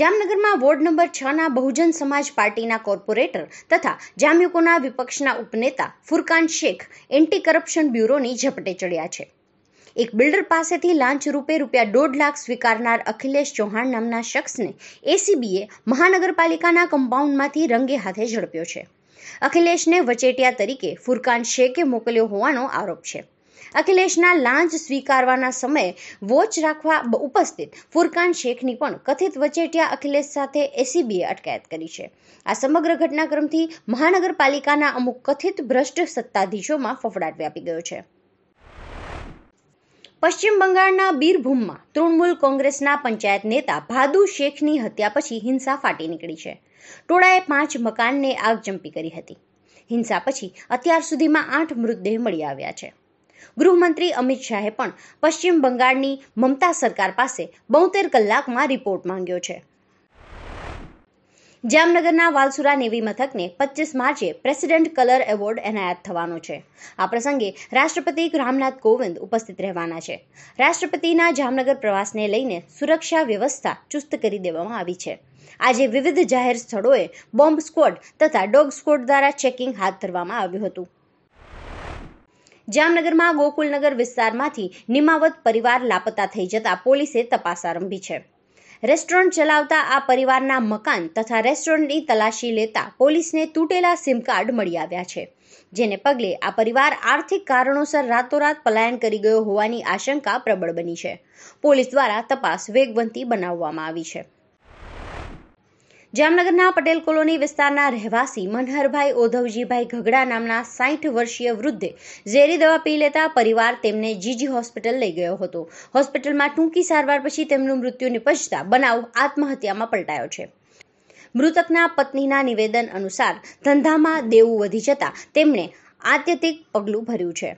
જામનગરમાં ward number છના Bahujan સમાજ પાર્ટીના કોર્પોરેટર તથા જામયુકોના વિપક્ષના ઉપનેતા ફુરકાન શેખ એન્ટી કરપ્શન બ્યુરોની ઝપટે ચડ્યા છે એક બિલ્ડર પાસેથી લાંચ રૂપે રૂપિયા દોઢ લાખ સ્વીકારનાર અખિલેશ ચૌહાણ નામના શખ્સને એસીબીએ મહાનગરપાલિકાના કમ્પાઉન્ડમાંથી રંગે હાથે ઝડપ્યો છે અખિલેશને વચેટિયા તરીકે ફુરકાન શેખે મોકલ્યો હોવાનો આરોપ છે અખિલેશના લાંચ સ્વીકારવાના સમયે વોચ રાખવા ઉપસ્થિત ફુરકાન શેખની પણ કથિત વચેટિયા અખિલેશ સાથે એસીબીએ અટકાયત કરી છે આ સમગ્ર ઘટનાક્રમથી મહાનગરપાલિકાના અમુક કથિત ભ્રષ્ટ સત્તાધીશોમાં ફફડાટ વ્યાપી ગયો છે પશ્ચિમ બંગાળના બીરભૂમમાં તૃણમૂલ કોંગ્રેસના પંચાયત નેતા ભાદુ શેખની હત્યા પછી હિંસા ફાટી નીકળી છે ટોળાએ પાંચ મકાનને આગ ચંપી કરી હતી હિંસા પછી અત્યાર સુધીમાં આઠ મૃતદેહ મળી આવ્યા છે ગૃહમંત્રી અમિત શાહે પણ પશ્ચિમ બંગાળની મમતા સરકાર પાસે બોતેર કલાકમાં રિપોર્ટ માંગ્યો છે જામનગરના વાલસુરા નેવી મથકને પચીસ માર્ચે પ્રેસિડેન્ટ કલર એવોર્ડ એનાયત થવાનો છે આ પ્રસંગે રાષ્ટ્રપતિ રામનાથ કોવિંદ ઉપસ્થિત રહેવાના છે રાષ્ટ્રપતિના જામનગર પ્રવાસને લઈને સુરક્ષા વ્યવસ્થા ચુસ્ત કરી દેવામાં આવી છે આજે વિવિધ જાહેર સ્થળોએ બોમ્બ સ્ક્વોડ તથા ડોગ સ્ક્વોડ દ્વારા ચેકિંગ હાથ ધરવામાં આવ્યું હતું જામનગરમાં ગોકુલનગર વિસ્તારમાંથી નિમાવત પરિવાર લાપતા થઈ જતા પોલીસે તપાસ આરંભી છે રેસ્ટોરન્ટ ચલાવતા આ પરિવારના મકાન તથા રેસ્ટોરન્ટની તલાશી લેતા પોલીસને તૂટેલા સિમ કાર્ડ મળી આવ્યા છે જેને પગલે આ પરિવાર આર્થિક કારણોસર રાતોરાત પલાયન કરી ગયો હોવાની આશંકા પ્રબળ બની છે પોલીસ દ્વારા તપાસ વેગવંતી બનાવવામાં આવી છે જામનગરના પટેલ કોલોની વિસ્તારના રહેવાસી મનહરભાઈ ઓધવજીભાઈ ઘગડા નામના સાઠ વર્ષીય વૃદ્ધે ઝેરી દવા પી લેતા પરિવાર તેમને જીજી હોસ્પિટલ લઈ ગયો હતો હોસ્પિટલમાં ટૂંકી સારવાર પછી તેમનું મૃત્યુ નિપજતા બનાવ આત્મહત્યામાં પલટાયો છે મૃતકના પત્નીના નિવેદન અનુસાર ધંધામાં દેવું વધી જતા તેમણે આત્યંતિક પગલું ભર્યું છે